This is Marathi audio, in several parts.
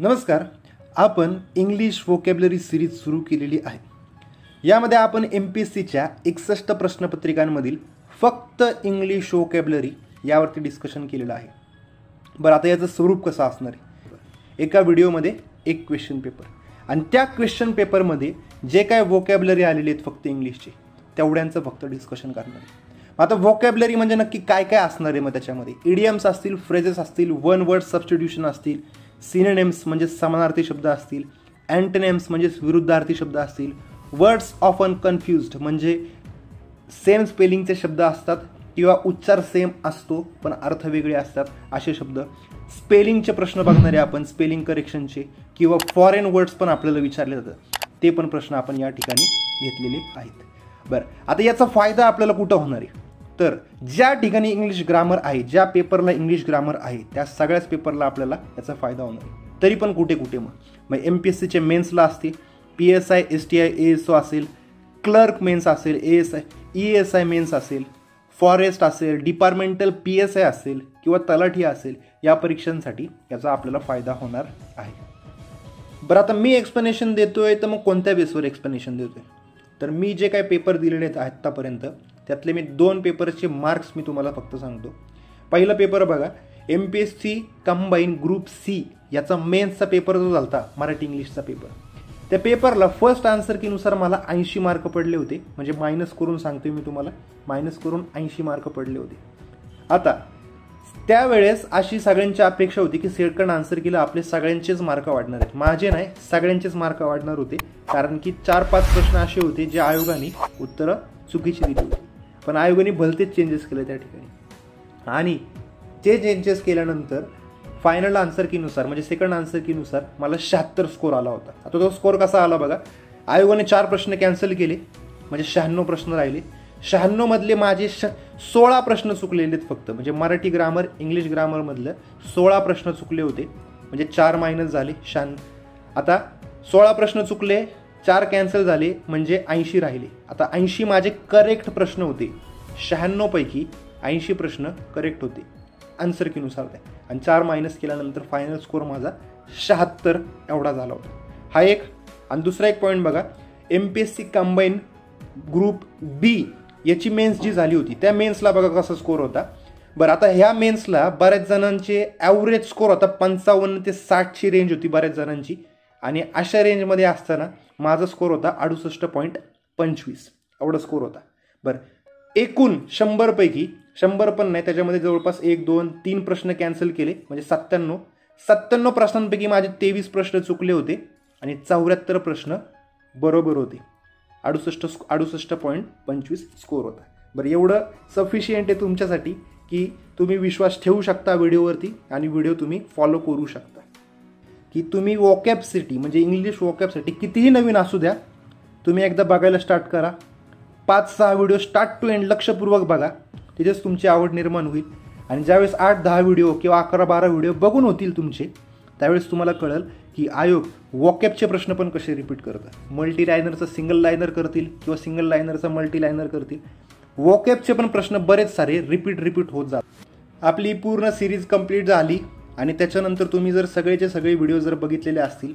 नमस्कार आपण इंग्लिश वोकॅबलरी सिरीज सुरू केलेली आहे यामध्ये आपण एम पी एस सीच्या एकसष्ट प्रश्नपत्रिकांमधील फक्त इंग्लिश वोकॅबलरी यावरती डिस्कशन केलेलं आहे बरं आता याचं स्वरूप कसं असणार आहे एका व्हिडिओमध्ये एक क्वेश्चन पेपर आणि त्या क्वेश्चन पेपरमध्ये जे काय वोकॅबलरी आलेली आहेत फक्त इंग्लिशचे तेवढ्यांचं फक्त डिस्कशन करणार आहे आता व्हॉकॅबलरी म्हणजे नक्की काय काय असणार आहे मग त्याच्यामध्ये इडियम्स असतील फ्रेजेस असतील वन वर्ड सबस्टिट्यूशन असतील सिनेनेम्स म्हणजे समानार्थी शब्द असतील अँटनेम्स म्हणजेच विरुद्धार्थी शब्द असतील वर्ड्स ऑफन कन्फ्युज्ड म्हणजे सेम स्पेलिंगचे शब्द असतात किंवा उच्चार सेम असतो पण अर्थ वेगळे असतात असे शब्द स्पेलिंगचे प्रश्न बघणारे आपण स्पेलिंग करेक्शनचे किंवा फॉरेन वर्ड्स पण आपल्याला विचारले जातात ते पण प्रश्न आपण या ठिकाणी घेतलेले आहेत बरं आता याचा फायदा आपल्याला कुठं होणार आहे तर ज्या ठिकाणी इंग्लिश ग्रामर आहे ज्या पेपरला इंग्लिश ग्रामर आहे त्या सगळ्याच पेपरला आपल्याला याचा फायदा होणार आहे तरी पण कुठे कुठे मग मग एम पी एस सीचे मेन्सला असते P S I S T I A S O असेल क्लर्क मेन्स असेल A S I E S I mains असेल फॉरेस्ट असेल डिपार्टमेंटल पी एस आय असेल किंवा तलाठी असेल या परीक्षांसाठी याचा आपल्याला फायदा होणार आहे बरं आता मी एक्सप्लेनेशन देतो आहे तर मग कोणत्या बेसवर एक्सप्लेनेशन देतो आहे तर मी जे काही पेपर दिलेले आहेत आत्तापर्यंत त्यातले मी दोन पेपरचे मार्क्स मी तुम्हाला फक्त सांगतो पहिला पेपर बघा M P S C combine group C याचा मेन्सचा पेपर जो झाला मराठी इंग्लिशचा पेपर त्या पेपरला फर्स्ट आन्सर कीनुसार मला ऐंशी मार्क पडले होते म्हणजे मायनस करून सांगतोय मी तुम्हाला मायनस करून ऐंशी मार्क पडले होते आता त्यावेळेस अशी सगळ्यांची अपेक्षा होती की सेकंड आन्सर केला आपले सगळ्यांचेच मार्क वाढणार आहेत माझे नाही सगळ्यांचेच मार्क वाढणार होते कारण की चार पाच प्रश्न असे होते जे आयोगाने उत्तरं चुकीची दिली होती पण आयोगाने भलतेच चेंजेस केले त्या ठिकाणी आणि ते चेंजेस केल्यानंतर फायनल आन्सर कीनुसार म्हणजे सेकंड आन्सर कीनुसार मला शहात्तर स्कोर आला होता आता तो स्कोर कसा आला बघा आयोगाने चार प्रश्न कॅन्सल केले म्हणजे शहाण्णव प्रश्न राहिले शहाण्णवमधले माझे श सोळा प्रश्न चुकलेले आहेत फक्त म्हणजे मराठी ग्रामर इंग्लिश ग्रामरमधलं सोळा प्रश्न चुकले होते म्हणजे चार मायनस झाले शहा आता सोळा प्रश्न चुकले चार कॅन्सल झाले म्हणजे ऐंशी राहिले आता ऐंशी माझे करेक्ट प्रश्न होते शहाण्णवपैकी ऐंशी प्रश्न करेक्ट होते आन्सर नुसार ते आणि चार मायनस केल्यानंतर फायनल स्कोअर माझा शहात्तर एवढा झाला होता हा एक आणि दुसरा एक पॉईंट बघा M P S C combine group B याची मेन्स जी झाली होती त्या मेन्सला बघा कसा स्कोअर होता बरं आता ह्या मेन्सला बऱ्याच जणांचे ॲव्हरेज स्कोर होता पंचावन्न ते साठची रेंज होती बऱ्याच जणांची आणि अशा रेंजमध्ये असताना माझा स्कोर होता अडुसष्ट पॉईंट पंचवीस एवढा स्कोर होता बरं एकूण शंभरपैकी शंभर पण नाही त्याच्यामध्ये जवळपास एक दोन तीन प्रश्न कॅन्सल केले म्हणजे सत्त्याण्णव सत्त्याण्णव प्रश्नांपैकी माझे तेवीस प्रश्न चुकले होते आणि चौऱ्याहत्तर प्रश्न बरोबर होते अडुसष्ट स्को अडुसष्ट पॉईंट पंचवीस स्कोर होता बरं एवढं सफिशियंट आहे तुमच्यासाठी की तुम्ही विश्वास ठेवू शकता व्हिडिओवरती आणि व्हिडिओ तुम्ही फॉलो करू शकता की तुम्ही सिटी म्हणजे इंग्लिश सिटी कितीही नवीन असू द्या तुम्ही एकदा बघायला स्टार्ट करा पाच सहा व्हिडिओ स्टार्ट टू एंड लक्षपूर्वक बघा तिथेच तुमची आवड निर्माण होईल आणि ज्यावेळेस आठ दहा व्हिडिओ किंवा अकरा बारा व्हिडिओ बघून होतील तुमचे त्यावेळेस तुम्हाला कळेल की आयोग वॉकॅपचे प्रश्न पण कसे रिपीट करतात मल्टी लायनरचा सिंगल लायनर करतील किंवा सिंगल लायनरचा मल्टी लायनर करतील वॉकॅपचे पण प्रश्न बरेच सारे रिपीट रिपीट होत जातात आपली पूर्ण सिरीज कंप्लीट झाली आणि त्याच्यानंतर तुम्ही जर सगळेचे सगळे व्हिडिओ जर बघितलेले असतील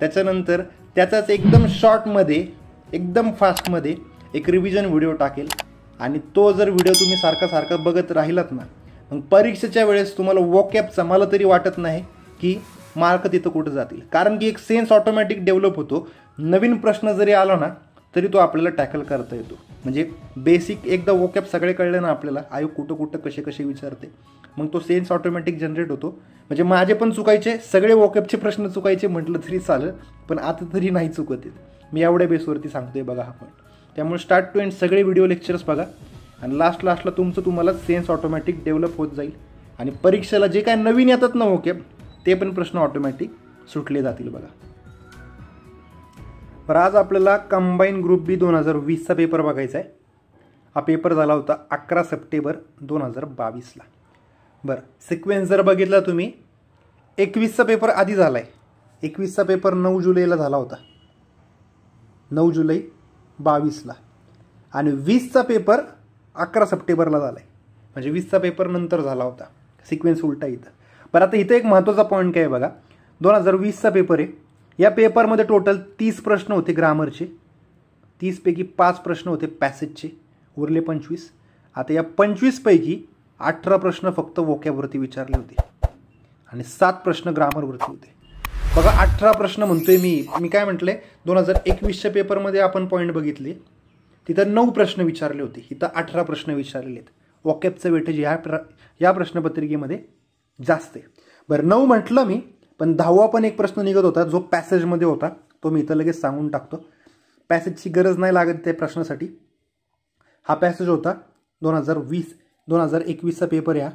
त्याच्यानंतर त्याचाच एकदम शॉर्टमध्ये एकदम फास्टमध्ये एक रिव्हिजन व्हिडिओ टाकेल आणि तो जर व्हिडिओ तुम्ही सारखा सारखा बघत राहिलात ना मग परीक्षेच्या वेळेस तुम्हाला वॉकॅपचा मला तरी वाटत नाही की मार्क तिथं कुठं जातील कारण की एक सेन्स ऑटोमॅटिक डेव्हलप होतो नवीन प्रश्न जरी आला ना तरी तो आपल्याला टॅकल करता येतो म्हणजे बेसिक एकदा वॉकॅप सगळे कळले ना आपल्याला आयोग कुठं कुठं कसे कसे विचारते मग तो सेन्स ऑटोमॅटिक जनरेट होतो म्हणजे माझे पण चुकायचे सगळे वॉकअपचे प्रश्न चुकायचे म्हटलं तरी चालेल पण आता तरी नाही चुकत आहेत मी एवढ्या बेसवरती सांगतोय बघा हा पॉईंट त्यामुळे स्टार्ट टू एंड सगळे व्हिडिओ लेक्चर्स बघा आणि लास्ट लास्टला तुमचं तुम्हाला सेन्स ऑटोमॅटिक डेव्हलप होत जाईल आणि परीक्षेला जे काय नवीन येतात ना वॉकअप ते पण प्रश्न ऑटोमॅटिक सुटले जातील बघा बरं आज आपल्याला कंबाईन ग्रुप बी दोन हजार वीसचा पेपर बघायचा आहे हा पेपर झाला होता अकरा सप्टेंबर दोन हजार बावीसला बरं सिक्वेन्स जर बघितला तुम्ही एकवीसचा पेपर आधी झाला आहे एकवीसचा पेपर नऊ जुलैला झाला होता नऊ जुलै बावीसला आणि वीसचा पेपर अकरा सप्टेंबरला झाला आहे म्हणजे वीसचा पेपर नंतर झाला होता सिक्वेन्स उलटा इथं बरं आता इथं एक महत्त्वाचा पॉईंट काय बघा दोन हजार वीसचा पेपर आहे या पेपरमध्ये टोटल तीस प्रश्न होते ग्रामरचे तीसपैकी पाच प्रश्न होते पॅसेजचे उरले पंचवीस आता या पंचवीसपैकी अठरा प्रश्न फक्त वोक्यावरती विचारले होते आणि सात प्रश्न ग्रामरवरती होते बघा अठरा प्रश्न म्हणतोय मी मी काय म्हटले दोन हजार एकवीसच्या पेपरमध्ये आपण पॉईंट बघितले तिथं नऊ प्रश्न विचारले होते इथं अठरा प्रश्न विचारले आहेत वॉकॅपचं वेटेज ह्या प्र या प्रश्नपत्रिकेमध्ये जास्त आहे बरं नऊ म्हटलं मी पण दहावा पण एक प्रश्न निघत होता जो पॅसेजमध्ये होता तो मी इथं लगेच सांगून टाकतो पॅसेजची गरज नाही लागत त्या प्रश्नासाठी हा पॅसेज होता दोन हजार वीस दोन हजार एकवीसचा पेपर या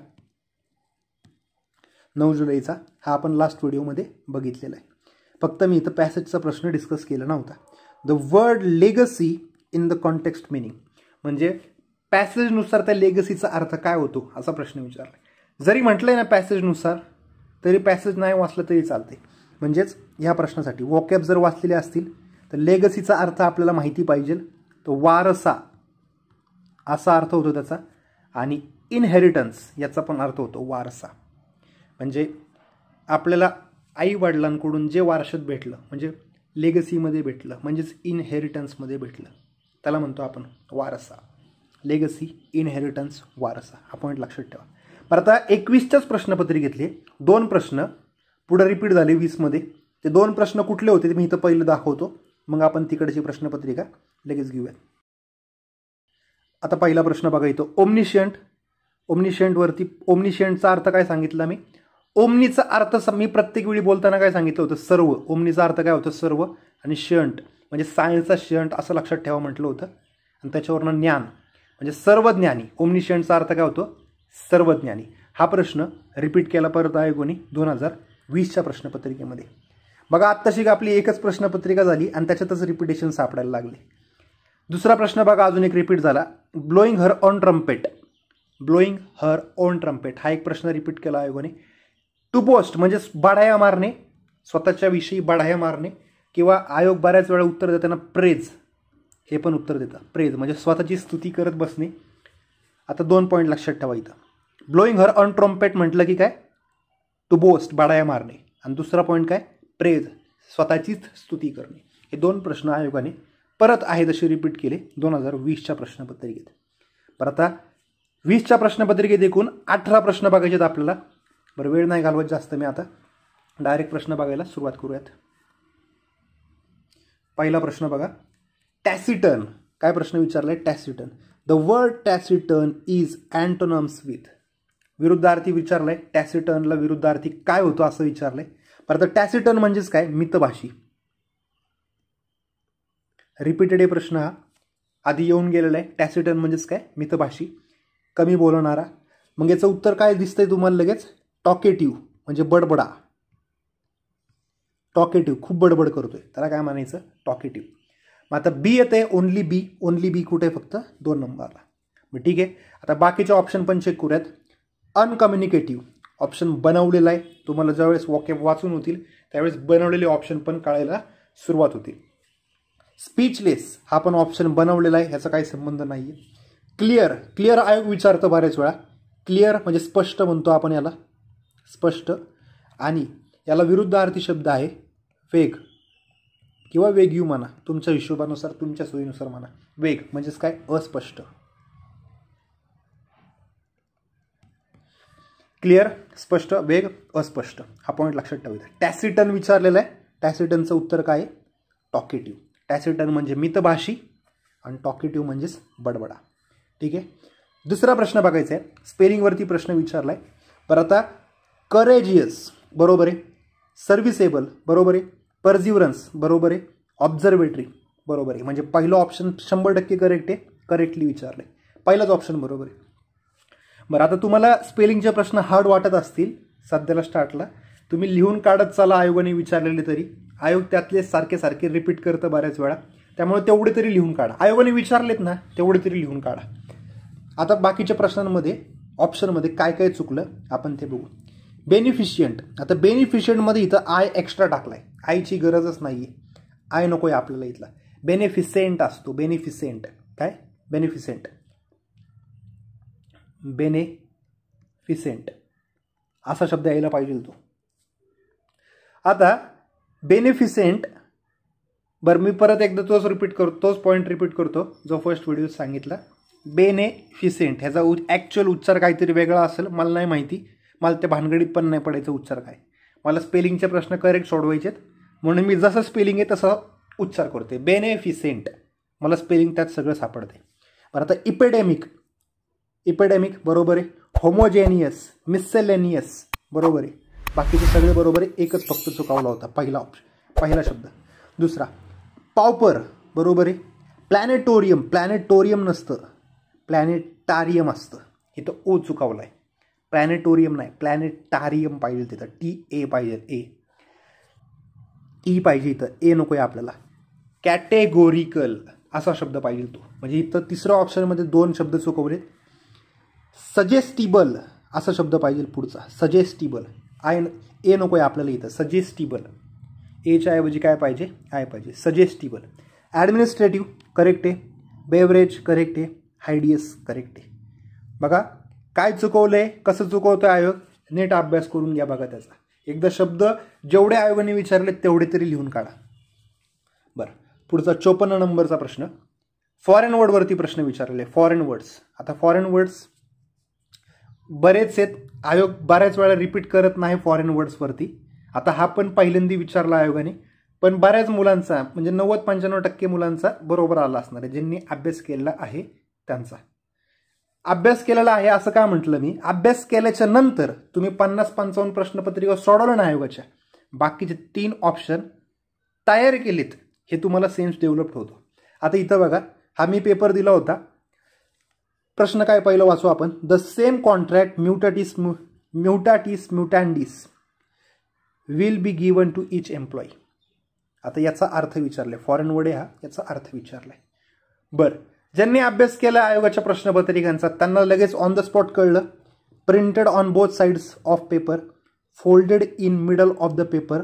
नऊ जुलैचा हा आपण लास्ट व्हिडिओमध्ये बघितलेला आहे फक्त मी इथं पॅसेजचा प्रश्न डिस्कस केला नव्हता the word legacy in the context meaning म्हणजे पॅसेजनुसार त्या लेगसीचा अर्थ काय होतो असा प्रश्न विचारला जरी म्हटलं आहे ना पॅसेजनुसार तरी पॅसेज नाही वाचलं तरी चालते म्हणजेच ह्या प्रश्नासाठी वॉकॅप जर वाचलेले असतील तर लेगसीचा अर्थ आपल्याला माहिती पाहिजे तो वारसा असा अर्थ होतो त्याचा आणि इनहेरिटन्स याचा पण अर्थ होतो वारसा म्हणजे आपल्याला आई वडिलांकडून जे वारशात भेटलं म्हणजे लेगसीमध्ये भेटलं म्हणजेच इनहेरिटन्समध्ये भेटलं त्याला म्हणतो आपण वारसा लेगसी इनहेरिटन्स वारसा हा पॉईंट लक्षात ठेवा पर आता एकवीसच्याच प्रश्नपत्री घेतली दोन प्रश्न पुढं रिपीट झाले वीसमध्ये ते दोन प्रश्न कुठले होते ते मी इथं पहिलं दाखवतो मग आपण तिकडची प्रश्नपत्रिका लगेच घेऊयात आता पहिला प्रश्न बघा इथं ओमनिशियंट वरती ओमनिशियंटचा अर्थ काय सांगितला मी ओमनीचा अर्थ मी प्रत्येक वेळी बोलताना काय सांगितलं होतं सर्व ओमनीचा अर्थ काय होतं सर्व आणि शंट म्हणजे सायन्सचा शंट असं लक्षात ठेवा म्हटलं होतं आणि त्याच्यावरनं ज्ञान म्हणजे सर्वज्ञानी ओमनिशियंटचा अर्थ काय होतो सर्वज्ञानी हा प्रश्न रिपीट केला परत आहे कोणी दोन हजार वीसच्या प्रश्नपत्रिकेमध्ये बघा आत्ताशी आपली एकच प्रश्नपत्रिका झाली आणि त्याच्यातच रिपिटेशन सापडायला लागले दुसरा प्रश्न बघा अजून एक रिपीट झाला blowing her own trumpet blowing her own trumpet हा एक प्रश्न रिपीट केला आयोगाने टू पोस्ट म्हणजे बाढाया मारणे स्वतःच्या विषयी बढाया मारणे किंवा आयोग बऱ्याच वेळा उत्तर देताना प्रेज हे पण उत्तर देतात प्रेज म्हणजे स्वतःची स्तुती करत बसणे आता दोन पॉईंट लक्षात ठेवा इथं ब्लोईंग हर ऑन ट्रम्पेट म्हटलं की काय टू बोस्ट बाडाया मारणे आणि दुसरा पॉईंट काय प्रेज स्वतःचीच स्तुती करणे हे दोन प्रश्न आयोगाने परत आहे जसे रिपीट केले दोन हजार वीसच्या प्रश्नपत्रिकेत पर आता वीसच्या प्रश्नपत्रिकेत एकूण अठरा प्रश्न बघायचे आहेत आपल्याला बरं वेळ नाही घालवत जास्त मी आता डायरेक्ट प्रश्न बघायला सुरुवात करूयात पहिला प्रश्न बघा टॅसिटन काय प्रश्न विचारलाय taciturn the word taciturn is antonyms with विरुद्धार्थी विचारले टॅसिटनला विरुद्धार्थी काय होतो असं विचारलंय परत टॅसिटन म्हणजेच काय मितभाषी रिपीटेड हे प्रश्न हा आधी येऊन गेलेला आहे टॅसिटन म्हणजेच काय मितभाषी कमी बोलवणारा मग याचं उत्तर काय दिसतंय तुम्हाला लगेच टॉकेटिव्ह म्हणजे बडबडा टॉकेटिव्ह खूप बडबड करतोय त्याला काय म्हणायचं टॉकेटिव्ह मग आता बी येत आहे ओन्ली बी ओनली बी कुठे फक्त दोन नंबरला मग ठीक आहे आता बाकीचे ऑप्शन पण चेक करूयात अनकम्युनिकेटिव्ह ऑप्शन बनवलेला आहे तुम्हाला ज्यावेळेस वॉकेप वाचून होतील त्यावेळेस बनवलेले ऑप्शन पण काढायला सुरुवात होतील स्पीचलेस हा पण ऑप्शन बनवलेला आहे ह्याचा काही संबंध नाही आहे क्लिअर क्लिअर आयोग विचारतो बऱ्याच वेळा क्लिअर म्हणजे स्पष्ट म्हणतो आपण याला स्पष्ट आणि याला विरुद्धार्थी शब्द आहे वेग किंवा वेग यू म्हणा तुमच्या हिशोबानुसार तुमच्या सोयीनुसार म्हणा वेग म्हणजेच काय अस्पष्ट क्लिअर स्पष्ट वेग अस्पष्ट हा पॉईंट लक्षात ठेवायचा टॅसिटन विचारलेला आहे टॅसिटनचं उत्तर काय आहे टॉकेटिव्ह टॅसिटन म्हणजे मितभाषी आणि टॉकेटिव्ह म्हणजेच बडबडा ठीक आहे दुसरा प्रश्न बघायचा आहे स्पेलिंगवरती प्रश्न विचारला आहे बरं आता करेजियस बरोबर आहे सर्व्हिसेबल बरोबर आहे परझ्युरन्स बरोबर आहे ऑब्झर्वेटरी बरोबर आहे म्हणजे पहिलं ऑप्शन शंभर टक्के करेक्ट आहे करेक्टली विचारलं आहे पहिलाच ऑप्शन बरोबर आहे बरं आता तुम्हाला स्पेलिंगचे प्रश्न हार्ड वाटत असतील सध्याला स्टार्टला तुम्ही लिहून काढत चाला आयोगाने विचारलेले तरी आयोग त्यातले सारखे सारखे रिपीट करतं बऱ्याच वेळा त्यामुळे तेवढे तरी लिहून काढा आयोगाने विचारलेत ना तेवढे तरी लिहून काढा आता बाकीच्या प्रश्नांमध्ये ऑप्शनमध्ये काय काय चुकलं आपण ते बघू बेनिफिशियंट आता बेनिफिशियंटमध्ये इथं आय एक्स्ट्रा टाकला आहे आयची गरजच नाही आहे आय नको आहे आपल्याला इथला बेनिफिसेंट असतो बेनिफिसेंट काय बेनिफिसेंट बेनेफिसेंट असा शब्द यायला पाहिजे तो आता बेनिफिसेंट बरं मी परत एकदा तोच रिपीट करतो तोच पॉईंट रिपीट करतो जो फर्स्ट व्हिडिओ सांगितला बेनेफिसेंट ह्याचा उ ॲक्च्युअल उच्चार काहीतरी वेगळा असेल मला नाही माहिती मला त्या भानगडीत पण नाही पडायचं उच्चार काय मला स्पेलिंगचे प्रश्न करेक्ट सोडवायचेत म्हणून मी जसं स्पेलिंग आहे तसं उच्चार करते बेनेफिसेंट मला स्पेलिंग त्यात सगळं सापडते बरं आता इपेडेमिक इपेडेमिक बरोबर आहे होमोजेनियस मिसेलेनियस बरोबर आहे बाकीचे सगळे बरोबर एकच फक्त चुकावला होता पहिला ऑप्शन पहिला शब्द दुसरा पावपर बरोबर आहे प्लॅनेटोरियम प्लॅनेटोरियम नसतं प्लॅनेटारियम असतं इथं ओ चुकावलं आहे प्लॅनेटोरियम नाही प्लॅनेटारियम पाहिजे तिथं टी ए पाहिजे ए ई पाहिजे इथं ए नको आहे आपल्याला कॅटेगोरिकल असा शब्द पाहिजे तो म्हणजे इथं तिसऱ्या ऑप्शनमध्ये दोन शब्द चुकवलेत सजेस्टिबल असा शब्द पाहिजे पुढचा सजेस्टिबल आय ए नको आहे आपल्याला इथं सजेस्टिबल एच्या ऐवजी काय पाहिजे आय पाहिजे सजेस्टिबल ॲडमिनिस्ट्रेटिव्ह करेक्ट आहे बेवरेज करेक्ट आहे हायडीएस करेक्ट आहे बघा काय चुकवलं आहे कसं चुकवतं आयोग नेट अभ्यास करून घ्या बघा त्याचा एकदा शब्द जेवढे आयोगाने विचारले तेवढे तरी लिहून काढा बरं पुढचा चोपन्न नंबरचा प्रश्न फॉरेन वर्डवरती प्रश्न विचारले फॉरेन वर्ड्स आता फॉरेन वर्ड्स बरेच आहेत आयोग बऱ्याच वेळा रिपीट करत नाही फॉरेन वर्ड्सवरती आता हा पण पहिल्यांदी विचारला आयोगाने पण बऱ्याच मुलांचा म्हणजे नव्वद पंच्याण्णव टक्के मुलांचा बरोबर आला असणार आहे ज्यांनी अभ्यास केलेला आहे त्यांचा अभ्यास केलेला आहे असं का म्हटलं मी अभ्यास केल्याच्या नंतर तुम्ही पन्नास पंचावन्न प्रश्नपत्रिका सोडवलं ना आयोगाच्या बाकीचे तीन ऑप्शन तयार केलेत हे तुम्हाला सेन्स डेव्हलप होतो आता इथं बघा हा मी पेपर दिला होता प्रश्न काय पहिलं वाचू आपण the same contract mutatis mutatis mutandis will be given to each employee आता याचा अर्थ विचारलाय फॉरेन वर्ड हा याचा अर्थ विचारलाय बरं ज्यांनी अभ्यास केला आयोगाच्या प्रश्नपत्रिकांचा त्यांना लगेच ऑन द स्पॉट कळलं printed on both sides of paper folded in middle of the paper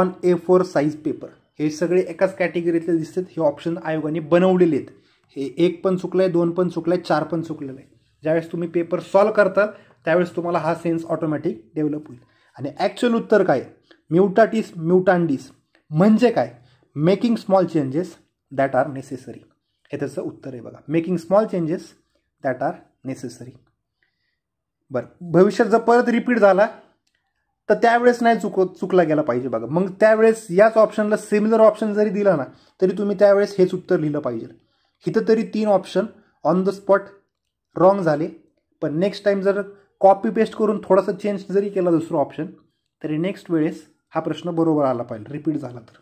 on A four size paper हे सगळे एकाच कॅटेगरीतले दिसतात हे ऑप्शन आयोगाने बनवलेले आहेत हे एक पण चुकलं आहे दोन पण चुकलं आहे चार पण चुकलेलं आहे ज्यावेळेस तुम्ही पेपर सॉल्व करता त्यावेळेस तुम्हाला हा सेन्स ऑटोमॅटिक डेव्हलप होईल आणि ॲक्च्युअल उत्तर काय म्युटाटिस म्युटांडिस म्हणजे काय making small changes that are necessary हे त्याचं उत्तर आहे बघा making small changes that are necessary बरं भविष्यात जर परत रिपीट झाला तर त्यावेळेस नाही चुक चुकला गेला पाहिजे बघा मग त्यावेळेस याच ऑप्शनला सिमिलर ऑप्शन जरी दिला ना तरी तुम्ही त्यावेळेस हेच उत्तर लिहिलं पाहिजे इथं तरी तीन option on the spot wrong झाले पण नेक्स्ट टाईम जर कॉपी पेस्ट करून थोडासा चेंज जरी केला दुसरा ऑप्शन तरी नेक्स्ट वेळेस हा प्रश्न बरोबर आला पाहिजे रिपीट झाला तर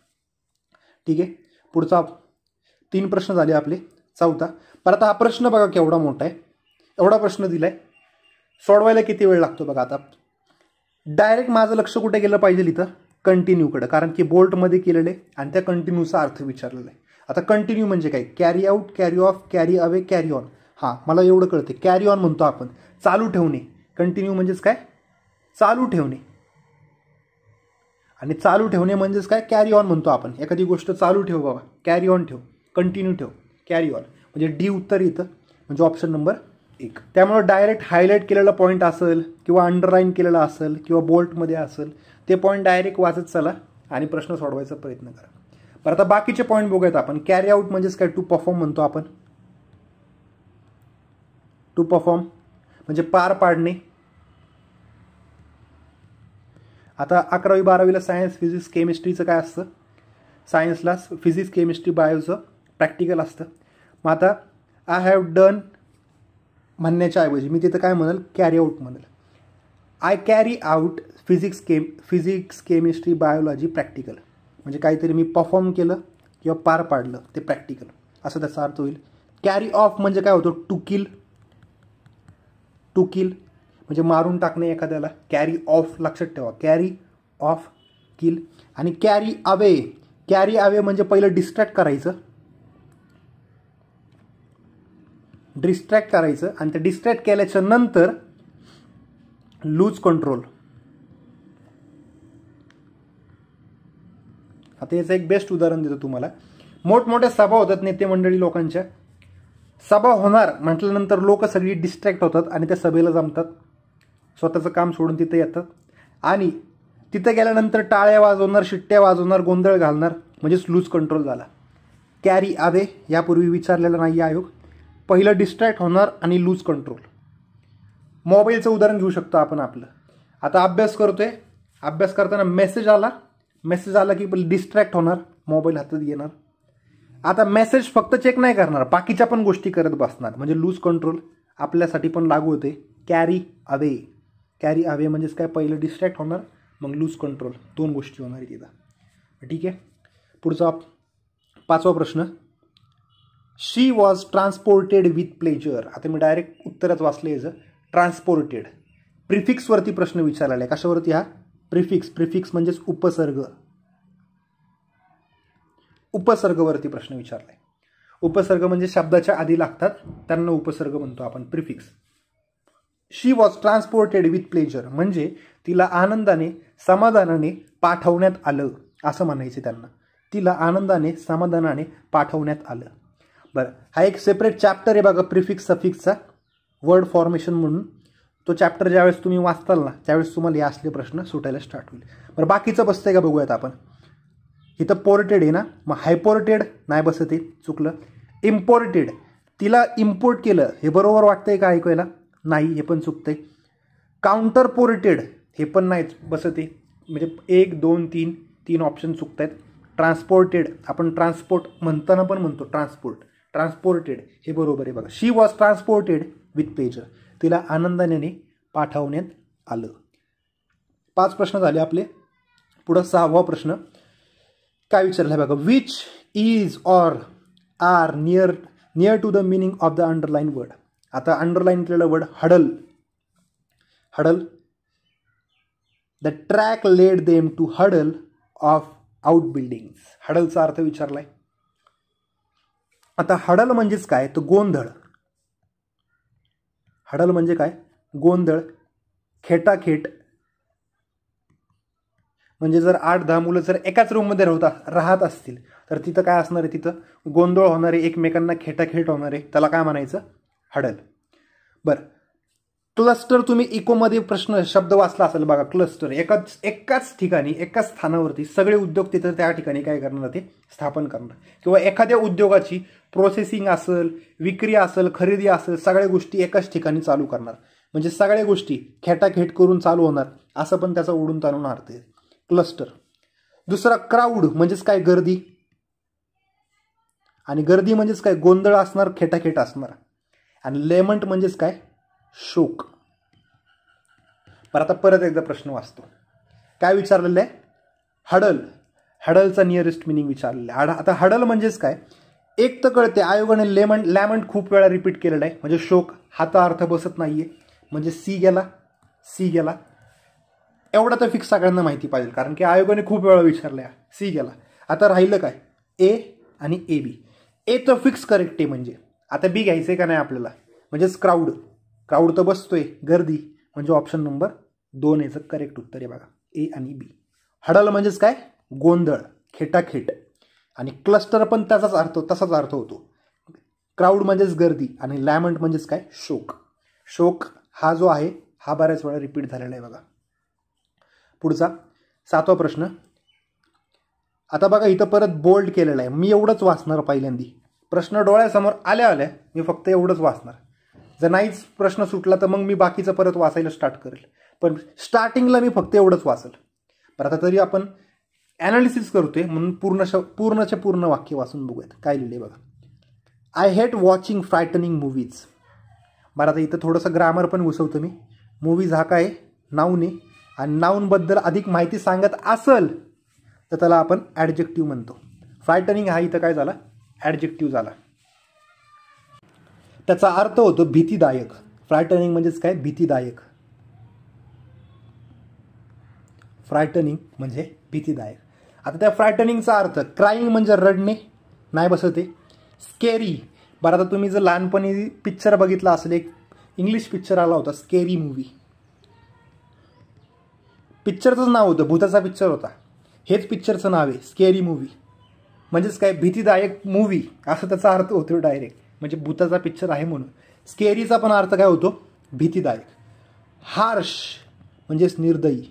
ठीक आहे पुढचा तीन प्रश्न झाले आपले चौथा पण आता हा प्रश्न बघा केवढा मोठा आहे एवढा प्रश्न दिला आहे सोडवायला किती वेळ लागतो बघा आता डायरेक्ट माझं लक्ष कुठे गेलं पाहिजे इथं कंटिन्यूकडं कारण की बोल्टमध्ये केलेलं आहे आणि त्या कंटिन्यूचा अर्थ विचारलेला आहे आता कंटिन्यू म्हणजे काय carry out carry off carry away carry on हां मला एवढं कळतं कॅरी ऑन म्हणतो आपण चालू ठेवणे कंटिन्यू म्हणजेच काय चालू ठेवणे आणि चालू ठेवणे म्हणजेच काय कॅरी ऑन म्हणतो आपण एखादी गोष्ट चालू ठेव बाबा कॅरी ऑन ठेव कंटिन्यू ठेव कॅरी ऑन म्हणजे डी उत्तर येतं म्हणजे ऑप्शन नंबर एक त्यामुळे डायरेक्ट हायलाईट केलेला पॉईंट असेल किंवा अंडरलाईन केलेला असेल किंवा बोल्टमध्ये असेल ते पॉईंट डायरेक्ट वाचत चला आणि प्रश्न सोडवायचा प्रयत्न करा बरं आता बाकीचे पॉईंट बघूयात आपण कॅरी आउट म्हणजेच काय टू परफॉर्म म्हणतो आपण टू परफॉर्म म्हणजे पार पाडणे आता अकरावी बारावीला सायन्स फिजिक्स केमिस्ट्रीचं काय असतं सायन्सला फिजिक्स केमिस्ट्री बायोचं प्रॅक्टिकल असतं मग आता आय हॅव डन म्हणण्याच्या ऐवजी मी तिथं काय म्हणाल कॅरी आउट म्हणाल I carry out physics chem physics chemistry biology practical म्हणजे काहीतरी मी परफॉर्म केलं किंवा पार पाडलं ते प्रॅक्टिकल असं त्याचा अर्थ होईल कॅरी ऑफ म्हणजे काय होतं टू किल टू किल म्हणजे मारून टाकणे एखाद्याला कॅरी ऑफ लक्षात ठेवा कॅरी ऑफ किल आणि कॅरी अवे कॅरी अवे म्हणजे पहिलं डिस्ट्रॅक्ट करायचं डिस्ट्रॅक्ट करायचं आणि ते डिस्ट्रॅक्ट केल्याच्या नंतर लूज कंट्रोल आता याचं एक बेस्ट उदाहरण देतो तुम्हाला मोठमोठ्या सभा होतात नेते मंडळी लोकांच्या सभा होणार म्हटल्यानंतर लोक सगळी डिस्ट्रॅक्ट होतात आणि त्या सभेला जमतात स्वतःचं काम सोडून तिथे येतात आणि तिथे गेल्यानंतर टाळ्या वाजवणार शिट्ट्या वाजवणार गोंधळ घालणार म्हणजेच लूज कंट्रोल झाला कॅरी आवे यापूर्वी विचारलेला नाही आयोग पहिलं डिस्ट्रॅक्ट होणार आणि लूज कंट्रोल मोबाईलचं उदाहरण घेऊ शकतो आपण आपलं आता अभ्यास करतोय अभ्यास करताना मेसेज आला मेसेज आला की डिस्ट्रॅक्ट होणार मोबाईल हातात येणार आता मेसेज फक्त चेक नाही करणार बाकीच्या पण गोष्टी करत बसणार म्हणजे लूज कंट्रोल आपल्यासाठी पण लागू होते कॅरी अवे कॅरी अवे म्हणजेच काय पहिलं डिस्ट्रॅक्ट होणार मग लूज कंट्रोल दोन गोष्टी होणार तिथं ठीक आहे पुढचा पाचवा प्रश्न she was transported with pleasure आता मी डायरेक्ट उत्तरच वाचले याचं ट्रान्सपोर्टेड प्रिफिक्सवरती प्रश्न विचारलेला आहे कशावरती हा प्रिफिक्स प्रिफिक्स म्हणजेच उपसर्ग उपसर्गवरती प्रश्न विचारलाय उपसर्ग म्हणजे शब्दाच्या आधी लागतात त्यांना उपसर्ग म्हणतो आपण prefix she was transported with pleasure म्हणजे तिला आनंदाने समाधानाने पाठवण्यात आलं असं म्हणायचं त्यांना तिला आनंदाने समाधानाने पाठवण्यात आलं बरं हा एक सेपरेट चॅप्टर आहे बघा प्रिफिक्स सफिक्सचा वर्ड फॉर्मेशन म्हणून तो चॅप्टर ज्यावेळेस तुम्ही वाचताल ना त्यावेळेस तुम्हाला या असले प्रश्न सुटायला स्टार्ट होईल बरं बाकीचं बसतंय का बघूयात आपण इथं पोर्टेड आहे ना मग हायपोर्टेड नाही बसत आहे चुकलं इम्पोर्टेड तिला इम्पोर्ट केलं हे बरोबर वाटतंय का ऐकायला नाही हे पण चुकतंय काउंटर पोर्टेड हे पण नाहीच बसत आहे म्हणजे एक दोन तीन तीन ऑप्शन चुकत आहेत ट्रान्सपोर्टेड आपण ट्रान्सपोर्ट म्हणताना पण म्हणतो ट्रान्सपोर्ट ट्रान्सपोर्टेड हे बरोबर आहे बघा she was transported with pleasure तिला आनंदाने पाठवण्यात आलं पाच प्रश्न झाले आपले पुढं सहावा प्रश्न काय विचारला बघा which is or are near near to the meaning of the underline word आता अंडरलाईन केलेलं word huddle huddle the track led them to huddle off out building हडलचा अर्थ विचारलाय आता हडल म्हणजेच काय तो गोंधळ हडल म्हणजे काय गोंधळ खेटाखेट म्हणजे जर आठ दहा मुलं जर एकाच रूममध्ये राहता राहत असतील तर तिथं काय असणार आहे तिथं गोंधळ होणारे एकमेकांना खेटाखेट होणारे त्याला काय म्हणायचं हडल बरं क्लस्टर तुम्ही इकोमध्ये प्रश्न शब्द वाचला असेल बघा क्लस्टर एकाच एकाच ठिकाणी एकाच स्थानावरती सगळे उद्योग तिथे त्या ठिकाणी काय करणार ते स्थापन करणार किंवा एखाद्या उद्योगाची प्रोसेसिंग असेल विक्री असेल खरेदी असेल सगळ्या गोष्टी एकाच ठिकाणी चालू करणार म्हणजे सगळ्या गोष्टी खेटाखेट करून चालू होणार असं पण त्याचा उडून ताणून अर्थ क्लस्टर दुसरा क्राऊड म्हणजेच काय गर्दी आणि गर्दी म्हणजेच काय गोंधळ असणार खेटाखेट असणार आणि लेमंट म्हणजेच काय शोक पर आता परत एकदा प्रश्न वाचतो काय विचारलेलं आहे हडल हडलचा नियरेस्ट मिनिंग विचारलेलं आहे आता हडल म्हणजेच काय एक तर कळते आयोगाने लेमंड लॅमंड खूप वेळा रिपीट केलेलं आहे म्हणजे शोक हाता अर्थ बसत नाही आहे म्हणजे सी गेला सी गेला एवढा तर फिक्स सगळ्यांना माहिती पाहिजे कारण की आयोगाने खूप वेळा विचारल्या सी गेला आता राहिलं काय ए आणि ए बी ए तर फिक्स करेक्ट आहे म्हणजे आता बी घ्यायचं आहे का नाही आपल्याला म्हणजेच क्राऊड तर बसतोय गर्दी म्हणजे ऑप्शन नंबर दोन याचं करेक्ट उत्तर आहे बघा ए आणि बी हडल म्हणजेच काय गोंधळ खेटाखेट आणि क्लस्टर पण त्याचाच अर्थ तसाच अर्थ होतो क्राऊड म्हणजेच गर्दी आणि लॅमंट म्हणजेच काय शोक शोक हा जो आहे हा बऱ्याच वेळा रिपीट झालेला आहे बघा पुढचा सातवा प्रश्न आता बघा इथं परत बोल्ड केलेला आहे मी एवढंच वाचणार पहिल्यांदी प्रश्न डोळ्यासमोर आल्या आल्या मी फक्त एवढंच वाचणार जर नाहीच प्रश्न सुटला तर मग मी बाकीचं परत वाचायला स्टार्ट करेल पण स्टार्टिंगला मी फक्त एवढंच वाचल पण आता तरी आपण ॲनालिसिस करतोय म्हणून पूर्ण पूर्णचे पूर्ण वाक्य वाचून बघूयात काय लिहिले बघा I hate watching frightening movies बरं आता इथं थोडंसं ग्रामर पण घुसवतो मी मूवीज हा काय नाऊन आहे आणि नाऊनबद्दल अधिक माहिती सांगत असेल तर त्याला आपण ॲडजेक्टिव्ह म्हणतो फ्रायटनिंग हा इथं काय झाला ॲडजेक्टिव्ह झाला त्याचा अर्थ होतो भीतीदायक फ्रायटनिंग म्हणजेच काय भीतीदायक फ्रायटनिंग म्हणजे भीतीदायक आता त्या फ्रायटनिंगचा अर्थ क्राईंग म्हणजे रडणे नाही बसते स्केरी बरं आता तुम्ही जर लहानपणी पिक्चर बघितला असेल एक इंग्लिश पिक्चर आला होता स्केरी मूवी पिक्चरचंच नाव होतं भूताचा पिक्चर होता हेच पिक्चरचं नाव आहे स्केरी मूवी म्हणजेच काय भीतीदायक मूवी असं त्याचा अर्थ होतो डायरेक्ट म्हणजे भूताचा पिक्चर आहे म्हणून स्केरीचा पण अर्थ काय होतो भीतीदायक हार्श म्हणजेच निर्दयी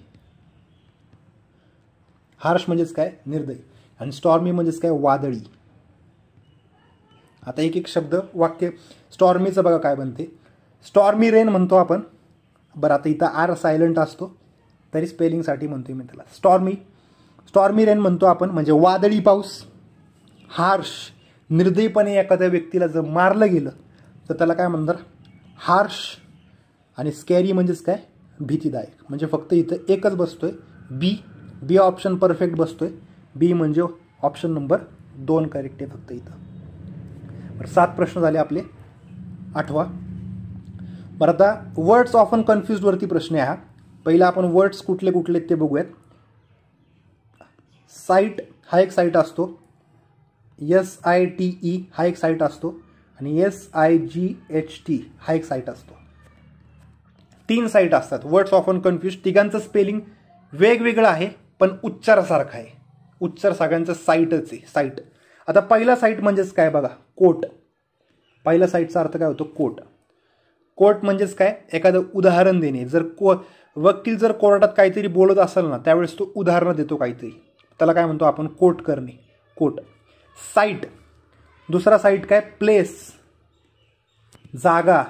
हार्श म्हणजेच काय निर्दयी आणि स्टॉर्मी म्हणजेच काय वादळी आता एक एक शब्द वाक्य स्टॉर्मीचं बघा काय बनते स्टॉर्मी रेन म्हणतो आपण बरं आता इथं आर सायलंट असतो तरी स्पेलिंगसाठी म्हणतोय मी त्याला स्टॉर्मी स्टॉर्मी रेन म्हणतो आपण म्हणजे वादळी पाऊस हार्श निर्दयीपणे एखाद्या व्यक्तीला जर मारलं गेलं तर त्याला काय म्हणणार हार्श आणि स्कॅरी म्हणजेच काय भीतीदायक म्हणजे फक्त इथं एकच बसतो आहे बी बी ऑप्शन परफेक्ट बसतो आहे बी म्हणजे ऑप्शन नंबर दोन करेक्ट आहे फक्त इथं बरं सात प्रश्न झाले आपले आठवा बरं आता वर्ड्स ऑफन कन्फ्युजवरती प्रश्न आहे हा पहिला आपण वर्ड्स कुठले कुठले ते बघूयात साईट हा एक साईट असतो एस आय टी ई हा एक साईट असतो आणि S I G H T हा एक साईट असतो तीन साईट असतात वर्ड्स ऑफ ऑन कन्फ्यूज तिघांचं स्पेलिंग वेगवेगळं आहे पण उच्चारासारखं आहे उच्चार सगळ्यांचं साईटच आहे साईट आता पहिला साईट म्हणजेच काय बघा कोट पहिला साईटचा अर्थ काय होतो कोट कोर्ट म्हणजेच काय एखादं उदाहरण देणे जर को वकील जर कोर्टात काहीतरी बोलत असेल ना त्यावेळेस तो उदाहरणं देतो काहीतरी त्याला काय म्हणतो आपण कोट करणे कोट साईट दुसरा साईट काय प्लेस जागा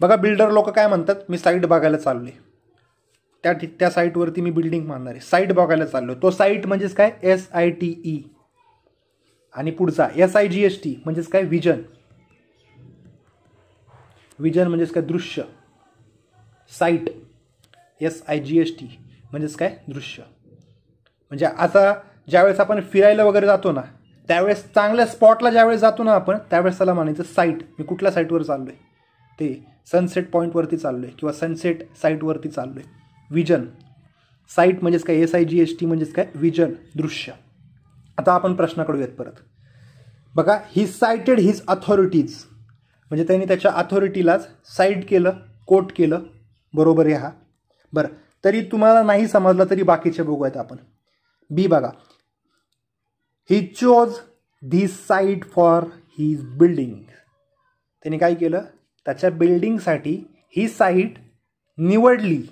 बघा बिल्डर लोक काय म्हणतात मी साईट बघायला चाललोय त्या त्या साईटवरती मी बिल्डिंग मानणार आहे साईट बघायला चाललो तो साईट म्हणजेच काय एस आय टी ई आणि पुढचा S I G H T म्हणजेच काय विजन विजन म्हणजेच काय दृश्य sight S I G H T म्हणजेच काय दृश्य म्हणजे आता ज्यावेळेस आपण फिरायला वगैरे जातो ना त्यावेळेस चांगल्या स्पॉटला ज्यावेळेस जातो ना आपण त्यावेळेस त्याला म्हणायचं साईट मी कुठल्या साईटवर चाललो आहे ते सनसेट पॉईंटवरती चाललो आहे किंवा सनसेट साईटवरती चाललो आहे विजन साईट म्हणजेच काय S I G H T म्हणजेच काय विजन दृश्य आता आपण प्रश्नाकडे येत परत बघा ही सायटेड हिज अथॉरिटीज म्हणजे त्यांनी त्याच्या अथॉरिटीलाच साईट केलं कोट केलं बरोबर आहे हा बरं तरी तुम्हाला नाही समजलं तरी बाकीचे बघूयात आपण बी बघा he chose this site for the building त्याने काय केलं त्याच्या बिल्डिंगसाठी ही साईट निवडली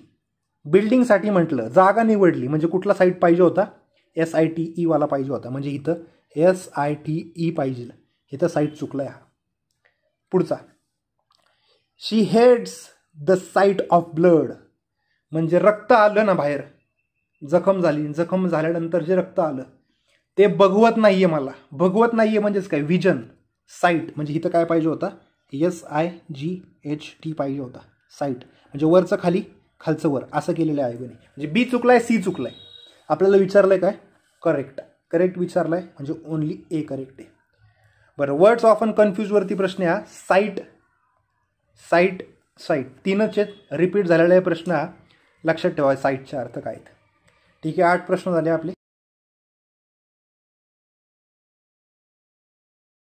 बिल्डिंगसाठी म्हटलं जागा निवडली म्हणजे कुठला साईट पाहिजे होता एस आय टी ईवाला e पाहिजे होता म्हणजे इथं एस आय टी ई पाहिजे इथं साईट चुकलं हा पुढचा she hates the sight of blood म्हणजे रक्त आलं ना बाहेर जखम झाली जखम झाल्यानंतर जे रक्त आलं ते बघवत नाहीये मला बघवत नाहीये म्हणजेच काय विजन साईट म्हणजे इथं काय पाहिजे होता S I G H T पाहिजे होता साईट म्हणजे वरचं खाली खालचं वर असं केलेलं आहे आयोगाने म्हणजे बी चुकलाय सी चुकलाय आपल्याला विचारलंय काय करेक्ट करेक्ट आहे म्हणजे ओनली ए करेक्ट आहे बरं वर्ड्स ऑफन कन्फ्यूजवरती प्रश्न हा साईट साईट साईट तीनच आहेत रिपीट झालेले प्रश्न हा लक्षात ठेवा साईटचा अर्थ काय ठीक आहे आठ प्रश्न झाले आपले